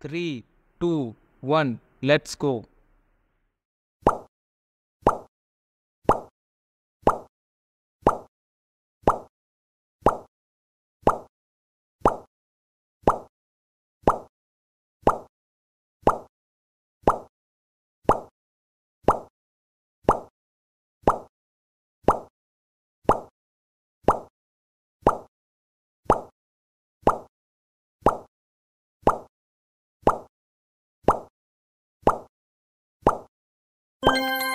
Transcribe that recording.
three, two, one. Let's go. you